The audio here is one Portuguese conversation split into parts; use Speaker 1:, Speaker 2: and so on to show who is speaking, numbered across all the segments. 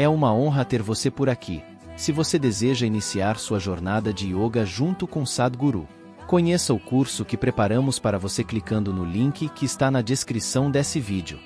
Speaker 1: É uma honra ter você por aqui. Se você deseja iniciar sua jornada de yoga junto com Sadhguru, conheça o curso que preparamos para você clicando no link que está na descrição desse vídeo.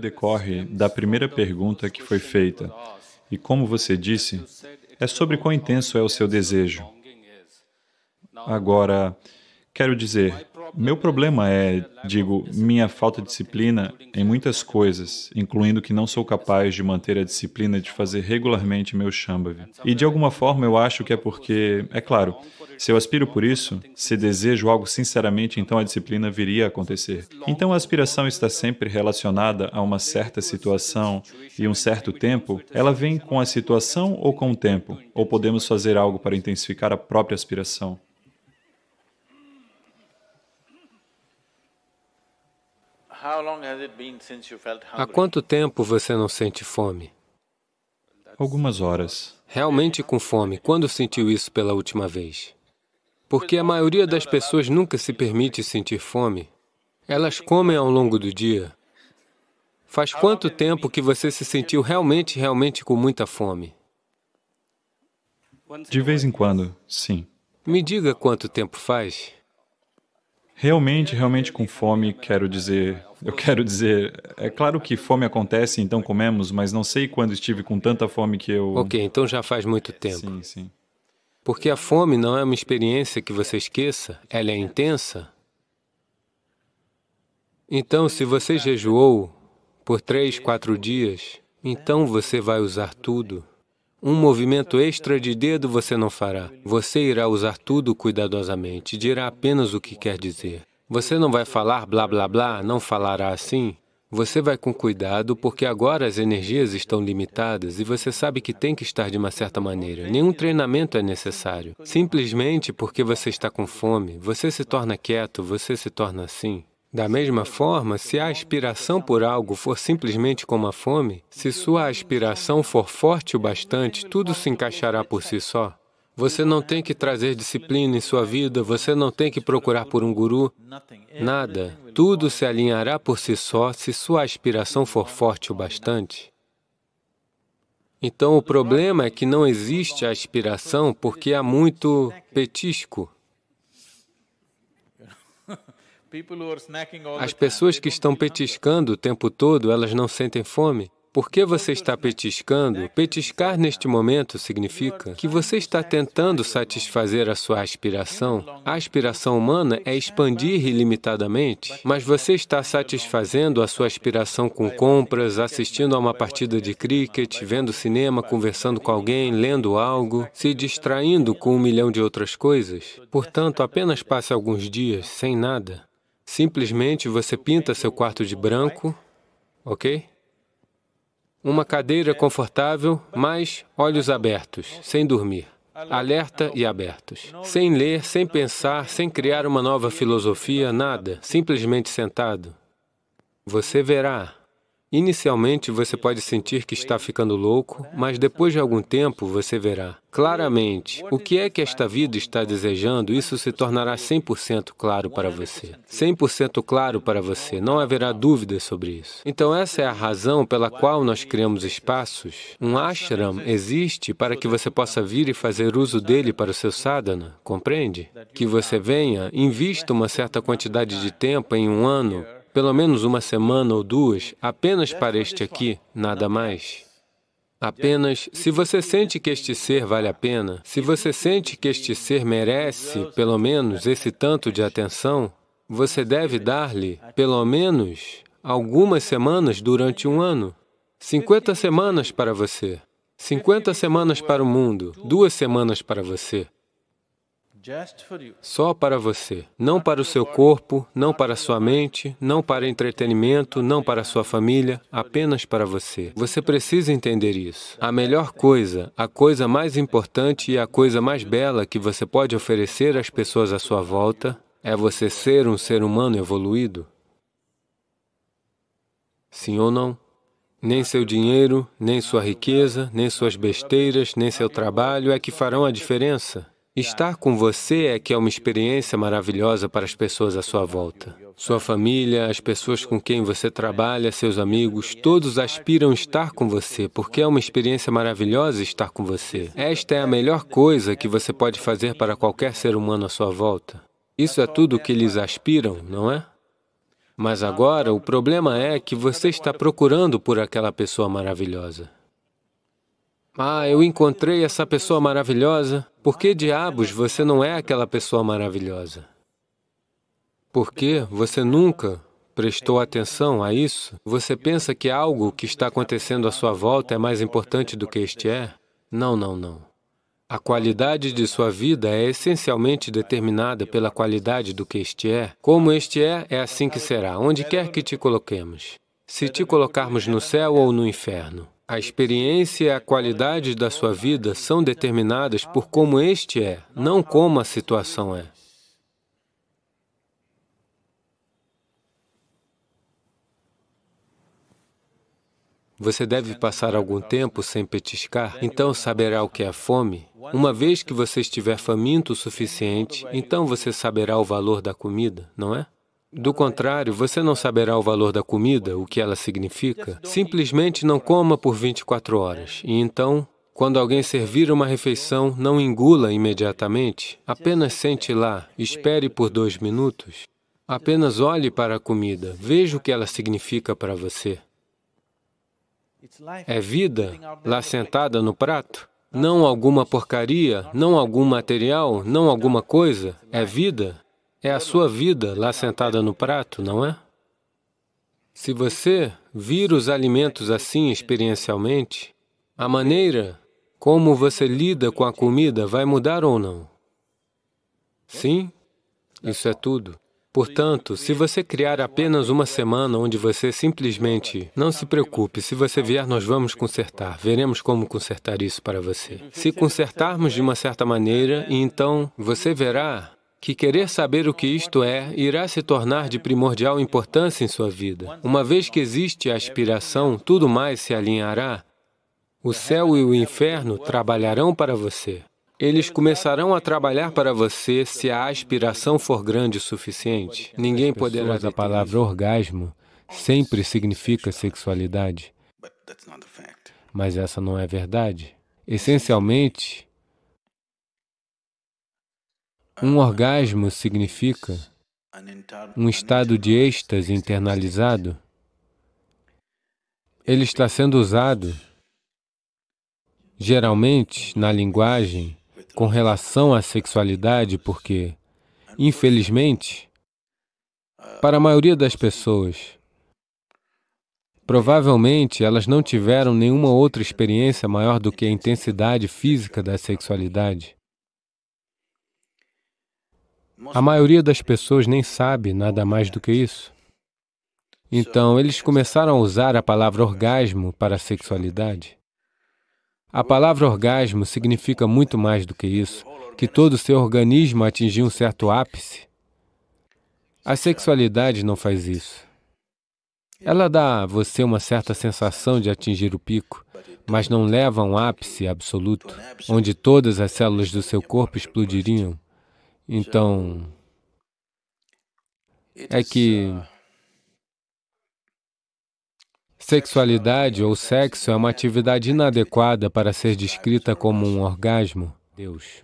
Speaker 2: Decorre da primeira pergunta que foi feita, e como você disse, é sobre quão intenso é o seu desejo. Agora, quero dizer, meu problema é, digo, minha falta de disciplina em muitas coisas, incluindo que não sou capaz de manter a disciplina de fazer regularmente meu Shambhavi. E de alguma forma eu acho que é porque, é claro, se eu aspiro por isso, se desejo algo sinceramente, então a disciplina viria a acontecer. Então a aspiração está sempre relacionada a uma certa situação e um certo tempo, ela vem com a situação ou com o tempo, ou podemos fazer algo para intensificar a própria aspiração.
Speaker 1: Há quanto tempo você não sente fome? Algumas horas. Realmente com fome, quando sentiu isso pela última vez? Porque a maioria das pessoas nunca se permite sentir fome. Elas comem ao longo do dia. Faz quanto tempo que você se sentiu realmente, realmente com muita fome? De
Speaker 2: vez em quando, sim.
Speaker 1: Me diga quanto tempo faz.
Speaker 2: Realmente, realmente com fome, quero dizer, eu quero dizer, é claro que fome acontece, então comemos, mas não sei quando estive com
Speaker 1: tanta fome que eu... Ok, então já faz muito tempo. Sim, sim. Porque a fome não é uma experiência que você esqueça, ela é intensa. Então, se você jejuou por três, quatro dias, então você vai usar tudo. Um movimento extra de dedo você não fará. Você irá usar tudo cuidadosamente, dirá apenas o que quer dizer. Você não vai falar blá blá blá, não falará assim. Você vai com cuidado, porque agora as energias estão limitadas e você sabe que tem que estar de uma certa maneira. Nenhum treinamento é necessário. Simplesmente porque você está com fome, você se torna quieto, você se torna assim. Da mesma forma, se a aspiração por algo for simplesmente como a fome, se sua aspiração for forte o bastante, tudo se encaixará por si só. Você não tem que trazer disciplina em sua vida, você não tem que procurar por um guru, nada. Tudo se alinhará por si só se sua aspiração for forte o bastante. Então, o problema é que não existe aspiração porque há muito petisco. As pessoas que estão petiscando o tempo todo, elas não sentem fome. Por que você está petiscando? Petiscar neste momento significa que você está tentando satisfazer a sua aspiração. A aspiração humana é expandir ilimitadamente, mas você está satisfazendo a sua aspiração com compras, assistindo a uma partida de cricket, vendo cinema, conversando com alguém, lendo algo, se distraindo com um milhão de outras coisas. Portanto, apenas passe alguns dias sem nada. Simplesmente você pinta seu quarto de branco, ok? uma cadeira confortável, mas olhos abertos, sem dormir, alerta e abertos. Sem ler, sem pensar, sem criar uma nova filosofia, nada, simplesmente sentado. Você verá Inicialmente você pode sentir que está ficando louco, mas depois de algum tempo você verá. Claramente, o que é que esta vida está desejando, isso se tornará 100% claro para você. 100% claro para você, não haverá dúvidas sobre isso. Então essa é a razão pela qual nós criamos espaços. Um ashram existe para que você possa vir e fazer uso dele para o seu sadhana, compreende? Que você venha, invista uma certa quantidade de tempo em um ano pelo menos uma semana ou duas, apenas para este aqui, nada mais. Apenas, se você sente que este ser vale a pena, se você sente que este ser merece, pelo menos, esse tanto de atenção, você deve dar-lhe, pelo menos, algumas semanas durante um ano. 50 semanas para você, 50 semanas para o mundo, duas semanas para você. Só para você, não para o seu corpo, não para a sua mente, não para entretenimento, não para a sua família, apenas para você. Você precisa entender isso. A melhor coisa, a coisa mais importante e a coisa mais bela que você pode oferecer às pessoas à sua volta é você ser um ser humano evoluído. Sim ou não? Nem seu dinheiro, nem sua riqueza, nem suas besteiras, nem seu trabalho é que farão a diferença. Estar com você é que é uma experiência maravilhosa para as pessoas à sua volta. Sua família, as pessoas com quem você trabalha, seus amigos, todos aspiram estar com você, porque é uma experiência maravilhosa estar com você. Esta é a melhor coisa que você pode fazer para qualquer ser humano à sua volta. Isso é tudo o que eles aspiram, não é? Mas agora, o problema é que você está procurando por aquela pessoa maravilhosa. Ah, eu encontrei essa pessoa maravilhosa. Por que diabos você não é aquela pessoa maravilhosa? Porque você nunca prestou atenção a isso? Você pensa que algo que está acontecendo à sua volta é mais importante do que este é? Não, não, não. A qualidade de sua vida é essencialmente determinada pela qualidade do que este é. Como este é, é assim que será, onde quer que te coloquemos. Se te colocarmos no céu ou no inferno, a experiência e a qualidade da sua vida são determinadas por como este é, não como a situação é. Você deve passar algum tempo sem petiscar, então saberá o que é fome. Uma vez que você estiver faminto o suficiente, então você saberá o valor da comida, não é? Do contrário, você não saberá o valor da comida, o que ela significa. Simplesmente não coma por 24 horas. E então, quando alguém servir uma refeição, não engula imediatamente. Apenas sente lá, espere por dois minutos. Apenas olhe para a comida, veja o que ela significa para você. É vida lá sentada no prato? Não alguma porcaria, não algum material, não alguma coisa. É vida. É a sua vida lá sentada no prato, não é? Se você vir os alimentos assim experiencialmente, a maneira como você lida com a comida vai mudar ou não? Sim? Isso é tudo. Portanto, se você criar apenas uma semana onde você simplesmente... Não se preocupe, se você vier, nós vamos consertar. Veremos como consertar isso para você. Se consertarmos de uma certa maneira, então você verá que querer saber o que isto é irá se tornar de primordial importância em sua vida. Uma vez que existe a aspiração, tudo mais se alinhará. O céu e o inferno trabalharão para você. Eles começarão a trabalhar para você se a aspiração for grande o suficiente. Ninguém poderá... A palavra orgasmo sempre significa sexualidade. Mas essa não é verdade. Essencialmente, um orgasmo significa um estado de êxtase internalizado. Ele está sendo usado, geralmente, na linguagem com relação à sexualidade, porque, infelizmente, para a maioria das pessoas, provavelmente elas não tiveram nenhuma outra experiência maior do que a intensidade física da sexualidade. A maioria das pessoas nem sabe nada mais do que isso. Então, eles começaram a usar a palavra orgasmo para a sexualidade. A palavra orgasmo significa muito mais do que isso, que todo o seu organismo atingiu um certo ápice. A sexualidade não faz isso. Ela dá a você uma certa sensação de atingir o pico, mas não leva a um ápice absoluto, onde todas as células do seu corpo explodiriam. Então, é que sexualidade ou sexo é uma atividade inadequada para ser descrita como um orgasmo. Deus.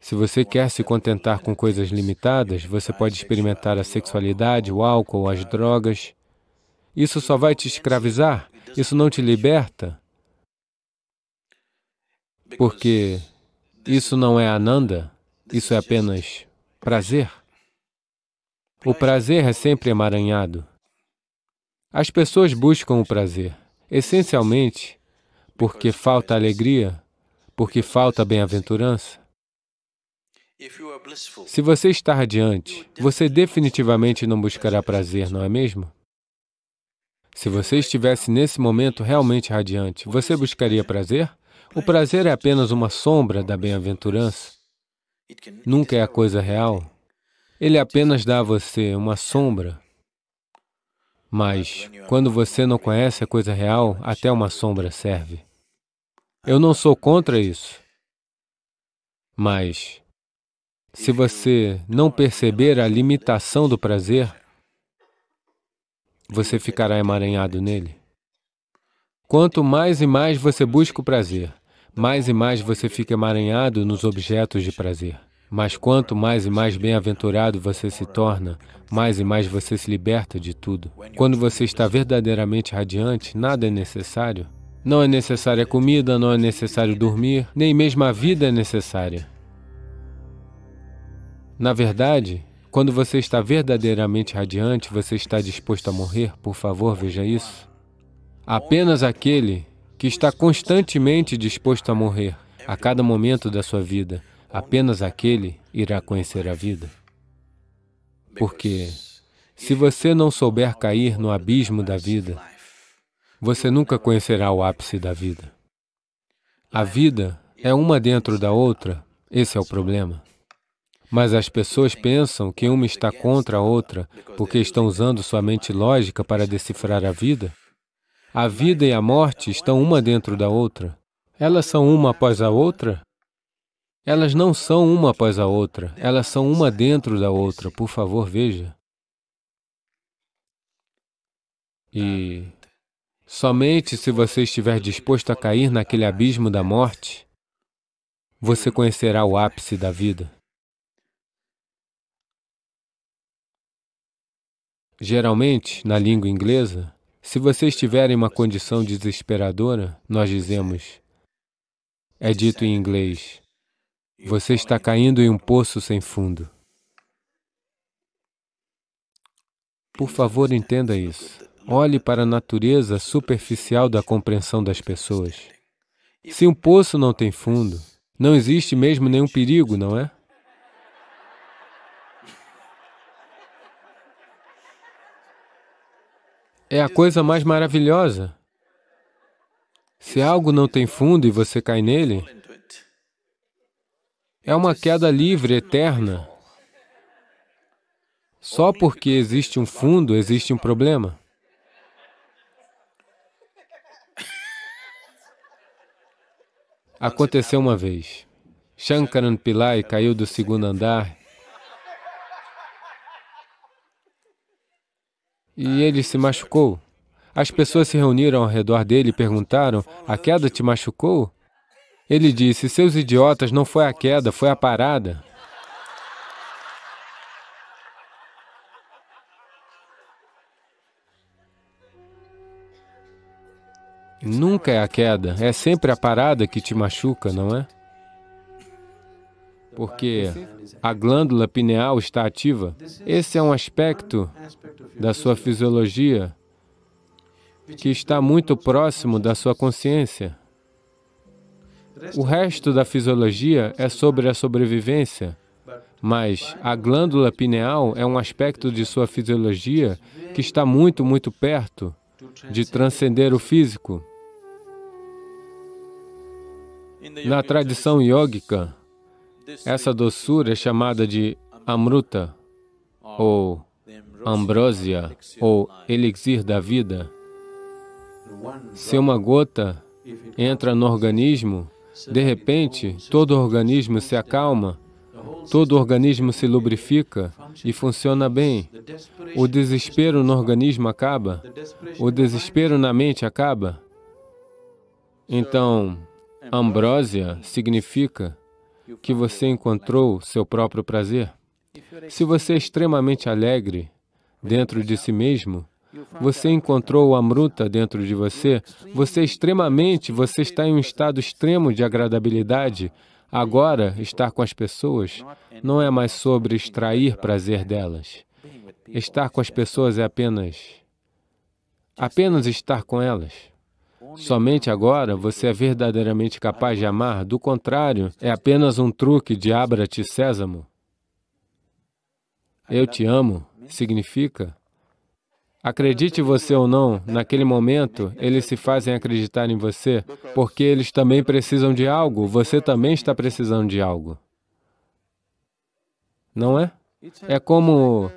Speaker 1: Se você quer se contentar com coisas limitadas, você pode experimentar a sexualidade, o álcool, as drogas. Isso só vai te escravizar, isso não te liberta, porque isso não é Ananda. Isso é apenas prazer. O prazer é sempre emaranhado. As pessoas buscam o prazer, essencialmente porque falta alegria, porque falta bem-aventurança. Se você está radiante, você definitivamente não buscará prazer, não é mesmo? Se você estivesse nesse momento realmente radiante, você buscaria prazer? O prazer é apenas uma sombra da bem-aventurança nunca é a coisa real. Ele apenas dá a você uma sombra. Mas, quando você não conhece a coisa real, até uma sombra serve. Eu não sou contra isso. Mas, se você não perceber a limitação do prazer, você ficará emaranhado nele. Quanto mais e mais você busca o prazer, mais e mais você fica emaranhado nos objetos de prazer. Mas quanto mais e mais bem-aventurado você se torna, mais e mais você se liberta de tudo. Quando você está verdadeiramente radiante, nada é necessário. Não é necessária comida, não é necessário dormir, nem mesmo a vida é necessária. Na verdade, quando você está verdadeiramente radiante, você está disposto a morrer, por favor, veja isso. Apenas aquele que está constantemente disposto a morrer a cada momento da sua vida. Apenas aquele irá conhecer a vida. Porque se você não souber cair no abismo da vida, você nunca conhecerá o ápice da vida. A vida é uma dentro da outra, esse é o problema. Mas as pessoas pensam que uma está contra a outra porque estão usando sua mente lógica para decifrar a vida a vida e a morte estão uma dentro da outra. Elas são uma após a outra? Elas não são uma após a outra, elas são uma dentro da outra. Por favor, veja. E somente se você estiver disposto a cair naquele abismo da morte, você conhecerá o ápice da vida. Geralmente, na língua inglesa, se vocês tiverem uma condição desesperadora, nós dizemos, é dito em inglês, você está caindo em um poço sem fundo. Por favor, entenda isso. Olhe para a natureza superficial da compreensão das pessoas. Se um poço não tem fundo, não existe mesmo nenhum perigo, não é? é a coisa mais maravilhosa. Se algo não tem fundo e você cai nele, é uma queda livre, eterna. Só porque existe um fundo, existe um problema. Aconteceu uma vez. Shankaran Pillai caiu do segundo andar e ele se machucou. As pessoas se reuniram ao redor dele e perguntaram: A queda te machucou? Ele disse: Seus idiotas, não foi a queda, foi a parada. Nunca é a queda, é sempre a parada que te machuca, não é? Porque a glândula pineal está ativa. Esse é um aspecto da sua fisiologia, que está muito próximo da sua consciência. O resto da fisiologia é sobre a sobrevivência, mas a glândula pineal é um aspecto de sua fisiologia que está muito, muito perto de transcender o físico. Na tradição yógica, essa doçura é chamada de amruta, ou ambrósia ou elixir da vida, se uma gota entra no organismo, de repente todo o organismo se acalma, todo o organismo se lubrifica e funciona bem. O desespero no organismo acaba, o desespero na mente acaba. Então, ambrósia significa que você encontrou seu próprio prazer. Se você é extremamente alegre, dentro de si mesmo, você encontrou o Amruta dentro de você, você é extremamente, você está em um estado extremo de agradabilidade. Agora, estar com as pessoas não é mais sobre extrair prazer delas. Estar com as pessoas é apenas apenas estar com elas. Somente agora você é verdadeiramente capaz de amar, do contrário, é apenas um truque de abra-te sésamo. Eu te amo significa, acredite você ou não, naquele momento eles se fazem acreditar em você, porque eles também precisam de algo, você também está precisando de algo. Não é? É como,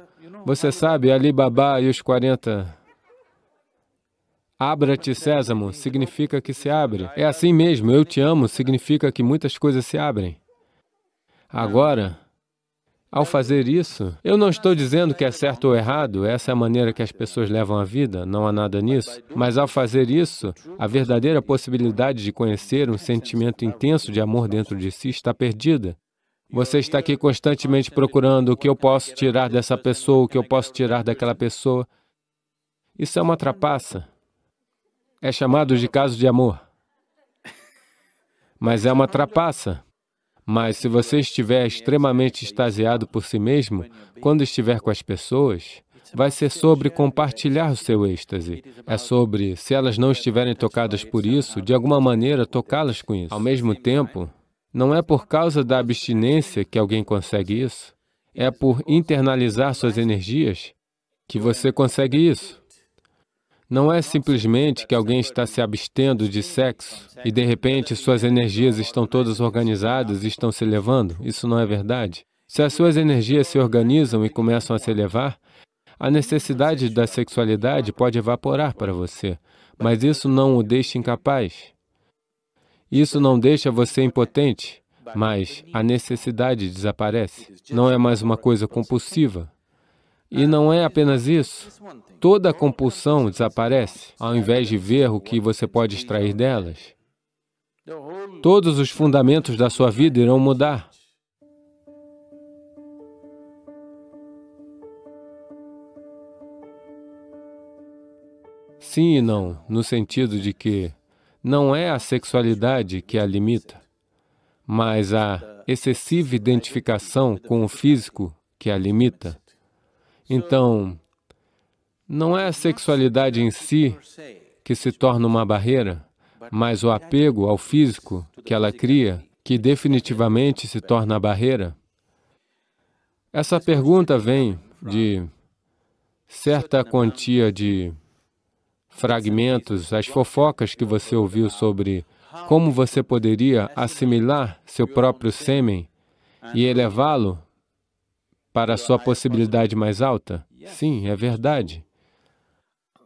Speaker 1: você sabe, Ali Baba e os 40 Abra-te, sésamo, significa que se abre. É assim mesmo, eu te amo, significa que muitas coisas se abrem. Agora, ao fazer isso, eu não estou dizendo que é certo ou errado, essa é a maneira que as pessoas levam a vida, não há nada nisso. Mas ao fazer isso, a verdadeira possibilidade de conhecer um sentimento intenso de amor dentro de si está perdida. Você está aqui constantemente procurando o que eu posso tirar dessa pessoa, o que eu posso tirar daquela pessoa. Isso é uma trapaça. É chamado de caso de amor. Mas é uma trapaça. Mas se você estiver extremamente extasiado por si mesmo, quando estiver com as pessoas, vai ser sobre compartilhar o seu êxtase. É sobre, se elas não estiverem tocadas por isso, de alguma maneira tocá-las com isso. Ao mesmo tempo, não é por causa da abstinência que alguém consegue isso, é por internalizar suas energias que você consegue isso. Não é simplesmente que alguém está se abstendo de sexo e, de repente, suas energias estão todas organizadas e estão se elevando. Isso não é verdade. Se as suas energias se organizam e começam a se elevar, a necessidade da sexualidade pode evaporar para você, mas isso não o deixa incapaz. Isso não deixa você impotente, mas a necessidade desaparece. Não é mais uma coisa compulsiva, e não é apenas isso. Toda a compulsão desaparece, ao invés de ver o que você pode extrair delas. Todos os fundamentos da sua vida irão mudar. Sim e não, no sentido de que não é a sexualidade que a limita, mas a excessiva identificação com o físico que a limita. Então, não é a sexualidade em si que se torna uma barreira, mas o apego ao físico que ela cria, que definitivamente se torna a barreira. Essa pergunta vem de certa quantia de fragmentos, as fofocas que você ouviu sobre como você poderia assimilar seu próprio sêmen e elevá-lo para a sua possibilidade mais alta? Sim, é verdade.